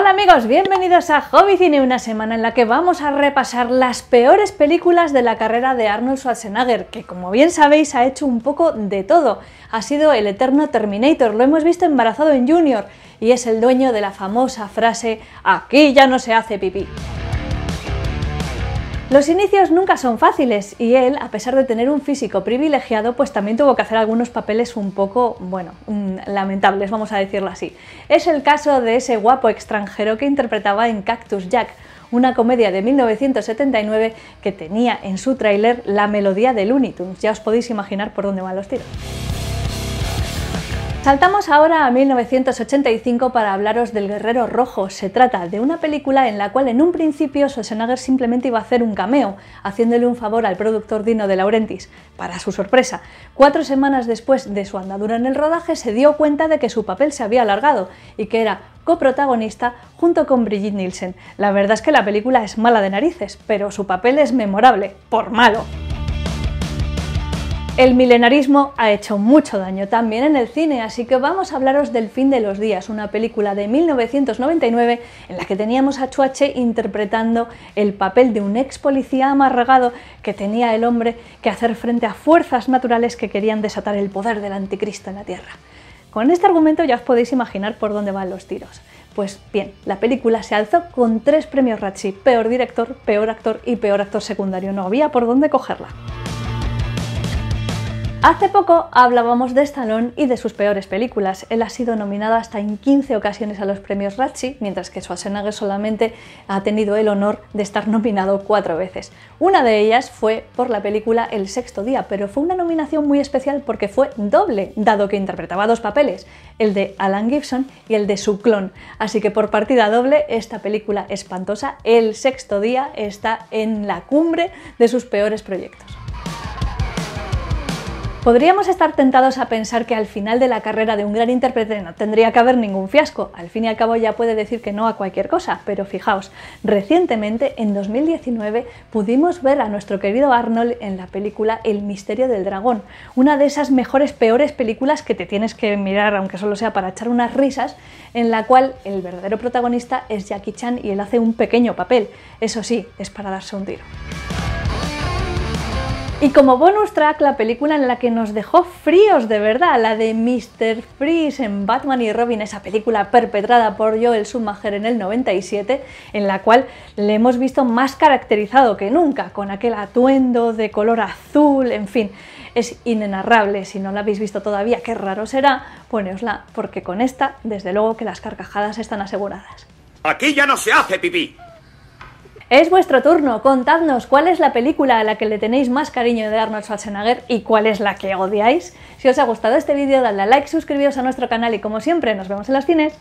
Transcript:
Hola amigos, bienvenidos a Hobby Cine, una semana en la que vamos a repasar las peores películas de la carrera de Arnold Schwarzenegger, que como bien sabéis ha hecho un poco de todo. Ha sido el eterno Terminator, lo hemos visto embarazado en Junior, y es el dueño de la famosa frase, aquí ya no se hace pipí. Los inicios nunca son fáciles y él, a pesar de tener un físico privilegiado, pues también tuvo que hacer algunos papeles un poco, bueno, mm, lamentables, vamos a decirlo así. Es el caso de ese guapo extranjero que interpretaba en Cactus Jack, una comedia de 1979 que tenía en su tráiler la melodía de Looney Tunes. Ya os podéis imaginar por dónde van los tiros. Saltamos ahora a 1985 para hablaros del Guerrero Rojo. Se trata de una película en la cual en un principio Schwarzenegger simplemente iba a hacer un cameo, haciéndole un favor al productor Dino de Laurentiis. Para su sorpresa, cuatro semanas después de su andadura en el rodaje se dio cuenta de que su papel se había alargado y que era coprotagonista junto con Brigitte Nielsen. La verdad es que la película es mala de narices, pero su papel es memorable, por malo. El milenarismo ha hecho mucho daño también en el cine, así que vamos a hablaros del Fin de los Días, una película de 1999 en la que teníamos a Chuache interpretando el papel de un ex policía amarragado que tenía el hombre que hacer frente a fuerzas naturales que querían desatar el poder del anticristo en la Tierra. Con este argumento ya os podéis imaginar por dónde van los tiros. Pues bien, la película se alzó con tres premios ratchi peor director, peor actor y peor actor secundario. No había por dónde cogerla. Hace poco hablábamos de Stallone y de sus peores películas. Él ha sido nominado hasta en 15 ocasiones a los premios Ratchi, mientras que Schwarzenegger solamente ha tenido el honor de estar nominado cuatro veces. Una de ellas fue por la película El sexto día, pero fue una nominación muy especial porque fue doble, dado que interpretaba dos papeles, el de Alan Gibson y el de su clon. Así que por partida doble, esta película espantosa, El sexto día, está en la cumbre de sus peores proyectos. Podríamos estar tentados a pensar que al final de la carrera de un gran intérprete no tendría que haber ningún fiasco. Al fin y al cabo ya puede decir que no a cualquier cosa, pero fijaos, recientemente, en 2019, pudimos ver a nuestro querido Arnold en la película El misterio del dragón, una de esas mejores, peores películas que te tienes que mirar, aunque solo sea para echar unas risas, en la cual el verdadero protagonista es Jackie Chan y él hace un pequeño papel. Eso sí, es para darse un tiro. Y como bonus track, la película en la que nos dejó fríos de verdad, la de Mr. Freeze en Batman y Robin, esa película perpetrada por Joel Schumacher en el 97, en la cual le hemos visto más caracterizado que nunca, con aquel atuendo de color azul, en fin, es inenarrable. Si no la habéis visto todavía, qué raro será, poneosla, porque con esta, desde luego que las carcajadas están aseguradas. Aquí ya no se hace pipí. Es vuestro turno, contadnos cuál es la película a la que le tenéis más cariño de Arnold Schwarzenegger y cuál es la que odiáis. Si os ha gustado este vídeo, dadle a like, suscribiros a nuestro canal y como siempre, nos vemos en los cines.